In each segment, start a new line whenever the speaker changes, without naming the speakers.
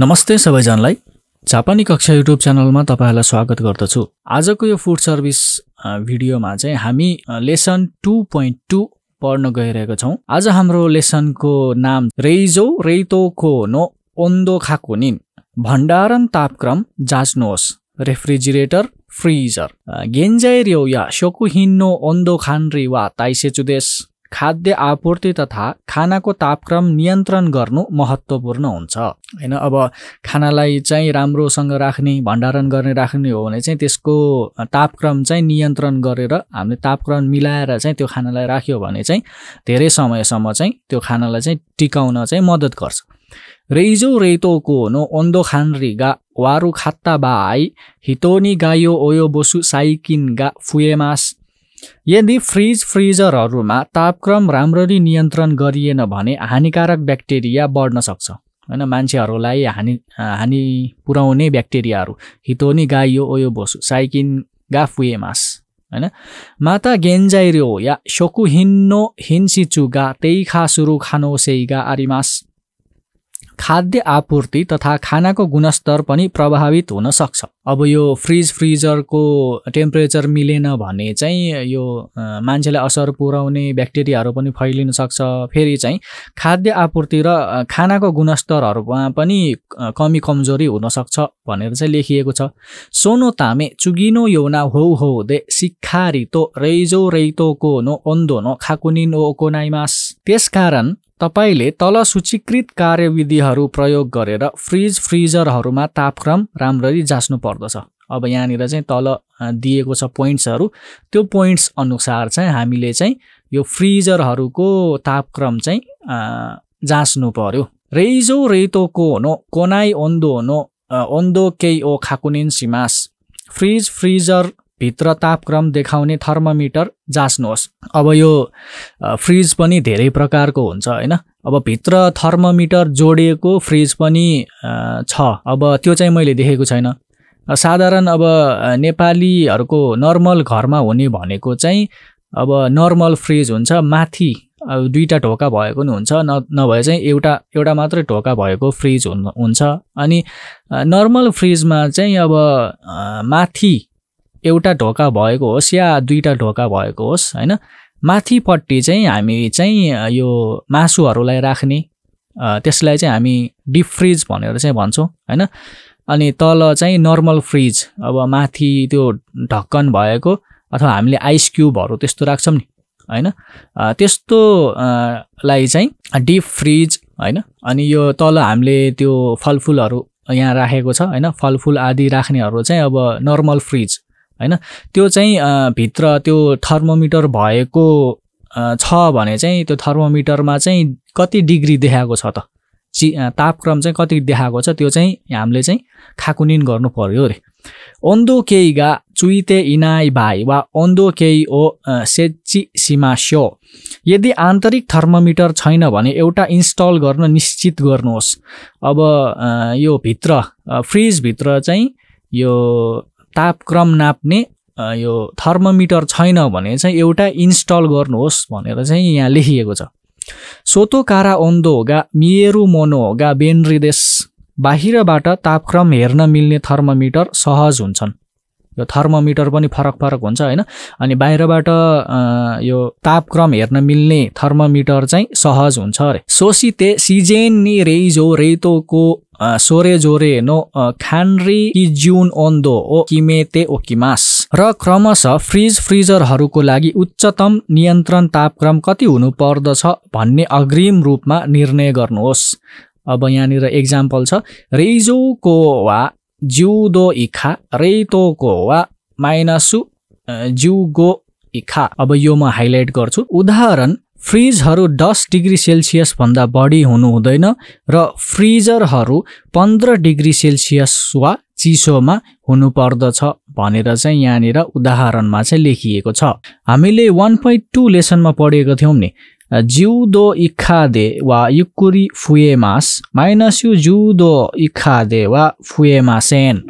नमस्ते सबैजनालाई जापानी कक्षा युट्युब च्यानलमा तपाईँहरूलाई स्वागत गर्दछु आजको यो फुड सर्भिस भिडियोमा चाहिँ हामी लेसन टू पोइन्ट टू पढ्न गइरहेका छौँ आज हाम्रो लेसनको नाम रेइजो रेतोको नो ओन्दो खाको निन भण्डारण तापक्रम जाँच्नुहोस् रेफ्रिजिरेटर फ्रिजर गेन्जाइ रेउ या सोकुहिन्नो ओन्दो खान्री वा ताइसेचुदेश खाद्य आपूर्ति तथा खानाको तापक्रम नियन्त्रण गर्नु महत्त्वपूर्ण हुन्छ होइन अब खानालाई चाहिँ राम्रोसँग राख्ने भण्डारण गर्ने राख्ने हो भने चाहिँ त्यसको तापक्रम चाहिँ नियन्त्रण गरेर हामीले तापक्रम मिलाएर चाहिँ त्यो खानालाई राख्यो भने चाहिँ धेरै समयसम्म चाहिँ त्यो खानालाई चाहिँ टिकाउन चाहिँ मद्दत गर्छ रेइजो रेतोको नो ओन्दो गा वारु खात्ता बाई हितोनी गायो ओयो बोसु साइकिन गा फुएमास यदि फ्रिज फ्रिजरहरूमा तापक्रम राम्ररी नियन्त्रण गरिएन भने हानिकारक ब्याक्टेरिया बढ्न सक्छ होइन मान्छेहरूलाई हानि हानि पुर्याउने ब्याक्टेरियाहरू हितोनी गाइयो ओयो बोसु साइकिन गाफुएमास होइन माता गेन्जाइरो या सोकुहिन्नो हिन्सिचुगा तेइखा सुरु खानो आरिमास खाद्य आपूर्ति तथा खानाको गुणस्तर पनि प्रभावित हुन सक्छ अब यो फ्रिज फ्रिजरको टेम्परेचर मिलेन भने चाहिँ यो मान्छेलाई असर पुर्याउने ब्याक्टेरियाहरू पनि फैलिन सक्छ फेरि चाहिँ खाद्य आपूर्ति र खानाको गुणस्तरहरूमा पनि कमी कमजोरी हुनसक्छ भनेर चाहिँ लेखिएको छ सोनो तामे चुगिनो योना हौ हौ दे सिक्खारितो रैजो रैतोको नो ओन्दो नो खाकुनिन ओ ओकोनाइमास कारण तपाईँले तल सूचीकृत कार्यविधिहरू प्रयोग गरेर फ्रिज फ्रिजरहरूमा तापक्रम राम्ररी जाँच्नु पर्दछ अब यहाँनिर चाहिँ तल दिएको छ पोइन्ट्सहरू त्यो पोइन्ट्स अनुसार चाहिँ हामीले चाहिँ यो फ्रिजरहरूको तापक्रम चाहिँ जाँच्नु पर्यो रेइजो रेतोको नो कोनाई ओन्दो नो ओन्दो केही ओ खाकुनिन सिमास फ्रिज फ्रिजर भित्र तापक्रम देखाउने थर्मोमिटर जाँच्नुहोस् अब यो फ्रिज पनि धेरै प्रकारको हुन्छ होइन अब भित्र थर्ममिटर जोडिएको फ्रिज पनि छ अब त्यो चाहिँ मैले देखेको छैन साधारण अब नेपालीहरूको नर्मल घरमा हुने भनेको चाहिँ अब नर्मल फ्रिज हुन्छ माथि दुईवटा ढोका भएको नि हुन्छ न नभए चाहिँ एउटा एउटा मात्रै ढोका भएको फ्रिज हुन् हुन्छ अनि नर्मल फ्रिजमा चाहिँ अब माथि एउटा ढोका भएको होस् या दुईवटा ढोका भएको होस् होइन माथिपट्टि चाहिँ हामी चाहिँ यो मासुहरूलाई राख्ने त्यसलाई चाहिँ हामी डिप फ्रिज भनेर चाहिँ भन्छौँ होइन अनि तल चाहिँ नर्मल फ्रिज अब माथि त्यो ढक्कन भएको अथवा हामीले आइस क्युबहरू त्यस्तो राख्छौँ नि होइन लाई चाहिँ डिप फ्रिज होइन अनि यो तल हामीले त्यो फलफुलहरू यहाँ राखेको छ होइन फलफुल आदि राख्नेहरू चाहिँ अब नर्मल फ्रिज होइन त्यो चाहिँ भित्र त्यो थर्मोमिटर भएको छ भने चाहिँ त्यो थर्मोमिटरमा चाहिँ कति डिग्री देखाएको छ त चि तापक्रम चाहिँ कति देखाएको छ त्यो चाहिँ हामीले चाहिँ खाकुनिन गर्नु पऱ्यो अरे ओन्दो गा चुइते इनाई भाइ वा ओन्दो केही ओ सेची सिमास्यो यदि आन्तरिक थर्मोमिटर छैन भने एउटा इन्स्टल गर्न निश्चित गर्नुहोस् अब यो भित्र फ्रिजभित्र चाहिँ यो तापक्रम नाप्ने यो थर्मोमिटर छैन भने चाहिँ एउटा इन्स्टल गर्नुहोस् भनेर चाहिँ यहाँ लेखिएको छ सोतो कारा ओन्दो होगा मिएरु मोनो होगा बेनरिदेश बाहिरबाट तापक्रम हेर्न मिल्ने थर्मोमिटर सहज हुन्छन् यो थर्मोमिटर पनि फरक फरक हुन्छ होइन अनि बाहिरबाट यो तापक्रम हेर्न मिल्ने थर्मोमिटर चाहिँ सहज हुन्छ अरे सोसिते सिजेन नि रेइजो रेतोको सोरे जोरे नो खानरी कि ज्युन ओन्दो ओ किमेते ओ किमास र क्रमशः फ्रिज फ्रिजरहरूको लागि उच्चतम नियन्त्रण तापक्रम कति हुनु पर्दछ भन्ने अग्रिम रूपमा निर्णय गर्नुहोस् अब यहाँनिर एक्जाम्पल छ रेजोको वा जिउदो इखा रेतोको वा माइनसु जिउगो इखा अब यो म हाइलाइट गर्छु उदाहरण फ्रिजहरू दस डिग्री सेल्सियसभन्दा बढी हुनु हुँदैन र फ्रिजरहरू पन्ध्र डिग्री सेल्सियस वा चिसोमा हुनुपर्दछ भनेर चाहिँ यहाँनिर उदाहरणमा चाहिँ लेखिएको छ हामीले वान पोइन्ट टू लेसनमा पढेको थियौँ नि जिउदो इखादे वा युकुरी फुएमास माइनस यु जुदो इखादे वा फुएमासेन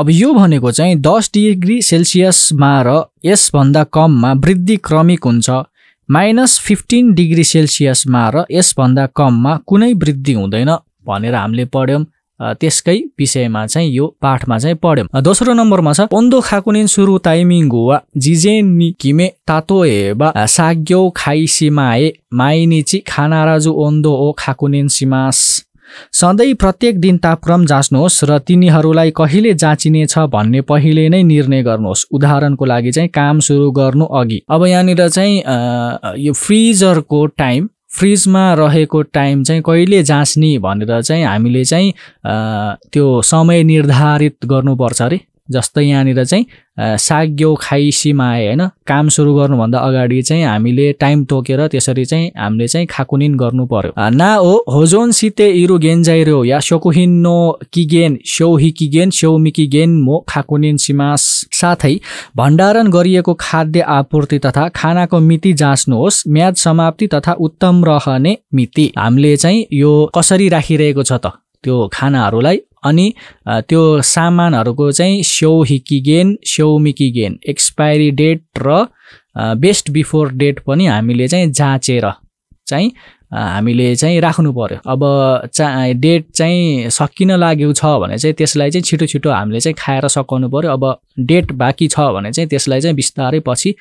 अब यो भनेको चाहिँ दस डिग्री सेल्सियसमा र यसभन्दा कममा वृद्धि क्रमिक हुन्छ माइनस फिफ्टिन डिग्री सेल्सियसमा र यसभन्दा कममा कुनै वृद्धि हुँदैन भनेर हामीले पढ्यौँ त्यसकै विषयमा चाहिँ यो पाठमा चाहिँ पढ्यौँ दोस्रो नम्बरमा छ पन्दो खाकुनिन सुरु ताइमिङ वा जिजे नि किमे तातो हे साग्यो खाइसिमाए माइनिची माइनिची राजु ओन्दो ओ खाकुनिन सिमास सधैँ प्रत्येक दिन तापक्रम जाँच्नुहोस् र तिनीहरूलाई कहिले जाँचिनेछ भन्ने पहिले नै निर्णय गर्नुहोस् उदाहरणको लागि चाहिँ काम सुरु गर्नु अघि अब यहाँनिर चाहिँ यो फ्रिजरको टाइम फ्रिजमा रहेको टाइम चाहिँ कहिले जाँच्ने भनेर चाहिँ हामीले चाहिँ त्यो समय निर्धारित गर्नुपर्छ अरे जस्तै यहाँनिर चाहिँ साग्यो आए होइन काम सुरु गर्नुभन्दा अगाडि चाहिँ हामीले टाइम तोकेर त्यसरी चाहिँ हामीले चाहिँ खाकुनिन गर्नु पर्यो ना हो होजोन सिते इरु गेन्जाइरो या सोकुहिन नो किगेन सौहि किगेन गेन मो खाकुनिन सिमास साथै भण्डारण गरिएको खाद्य आपूर्ति तथा खानाको मिति जाँच्नुहोस् म्याद समाप्ति तथा उत्तम रहने मिति हामीले चाहिँ यो कसरी राखिरहेको छ त त्यो खानाहरूलाई अनि त्यो सामानहरूको चाहिँ गेन हिकिगेन स्यौ गेन एक्सपायरी डेट र बेस्ट बिफोर डेट पनि हामीले चाहिँ जाँचेर चाहिँ हामीले चाहिँ राख्नु पऱ्यो अब चा डेट चाहिँ सकिन लाग्यो छ भने चाहिँ त्यसलाई चाहिँ छिटो छिटो हामीले चाहिँ खाएर सकाउनु पऱ्यो अब डेट बाँकी छ भने चाहिँ त्यसलाई चाहिँ बिस्तारै पछि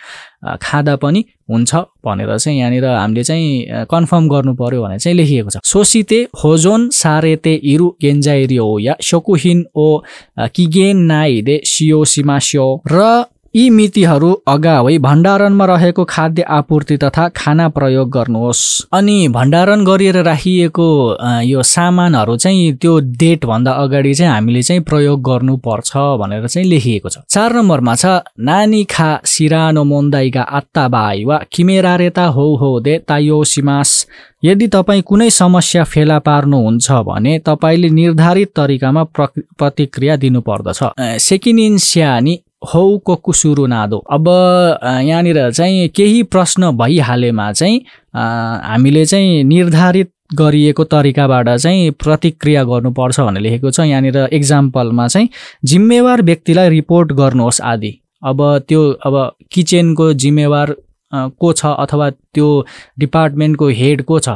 खाँदा पनि हुन्छ भनेर चाहिँ यहाँनिर हामीले चाहिँ कन्फर्म गर्नु पऱ्यो भने चाहिँ लेखिएको छ सोसिते होजोन सारेते इरु गेन्जाइरियो या सोकुहिन ओ किगेन नाइदे सियो सिमास्यो र यी मितिहरू अगावै भण्डारणमा रहेको खाद्य आपूर्ति तथा खाना प्रयोग गर्नुहोस् अनि भण्डारण गरिएर राखिएको यो सामानहरू चाहिँ त्यो डेटभन्दा अगाडि चाहिँ हामीले चाहिँ प्रयोग गर्नुपर्छ भनेर चाहिँ लेखिएको छ चार नम्बरमा छ नानी खा सिरानो मोन्दाइगा आत्ता बाई वा किमेरा रेता हो हो दे तायो सिमास यदि तपाईँ कुनै समस्या फेला पार्नुहुन्छ भने तपाईँले निर्धारित तरिकामा प्रतिक्रिया दिनुपर्दछ सेकिनिन्स्यानी हौ हौको सुरु नादो अब यहाँनिर चाहिँ केही प्रश्न भइहालेमा चाहिँ हामीले चाहिँ निर्धारित गरिएको तरिकाबाट चाहिँ प्रतिक्रिया गर्नुपर्छ भनेर लेखेको छ यहाँनिर इक्जाम्पलमा चाहिँ जिम्मेवार व्यक्तिलाई रिपोर्ट गर्नुहोस् आदि अब त्यो अब किचेनको जिम्मेवार को छ अथवा त्यो डिपार्टमेन्टको हेड को छ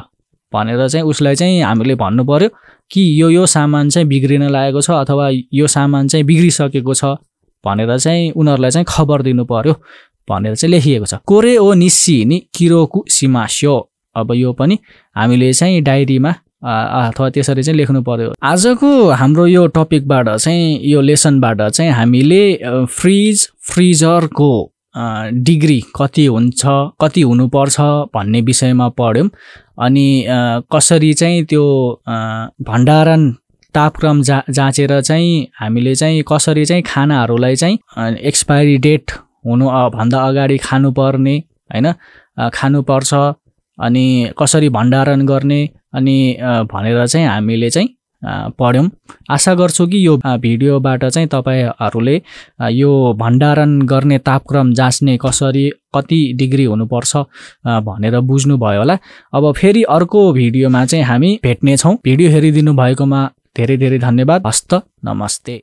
भनेर चाहिँ उसलाई चाहिँ हामीले भन्नु पऱ्यो कि यो यो सामान चाहिँ बिग्रिन लागेको छ अथवा यो सामान चाहिँ बिग्रिसकेको छ भनेर चाहिँ उनीहरूलाई चाहिँ खबर दिनु पर्यो भनेर चाहिँ लेखिएको छ कोरे ओ निस्सी नि किरोकु सिमास्यो अब यो पनि हामीले चाहिँ डायरीमा अथवा त्यसरी चाहिँ लेख्नु पर्यो आजको हाम्रो यो टपिकबाट चाहिँ यो लेसनबाट चाहिँ हामीले फ्रिज फ्रिजरको डिग्री कति हुन्छ कति हुनुपर्छ भन्ने विषयमा पढ्यौँ अनि कसरी चाहिँ त्यो भण्डारण तापक्रम जा जाँचेर चाहिँ हामीले चाहिँ कसरी चाहिँ खानाहरूलाई चाहिँ एक्सपायरी डेट हुनु भन्दा अगाडि खानुपर्ने होइन खानुपर्छ अनि कसरी भण्डारण गर्ने अनि भनेर चाहिँ हामीले चाहिँ पढ्यौँ आशा गर्छु कि यो भिडियोबाट चाहिँ तपाईँहरूले यो भण्डारण गर्ने तापक्रम जाँच्ने कसरी कति डिग्री हुनुपर्छ भनेर बुझ्नुभयो होला अब फेरि अर्को भिडियोमा चाहिँ हामी भेट्नेछौँ भिडियो हेरिदिनु भएकोमा धेरै धेरै धन्यवाद हस्त नमस्ते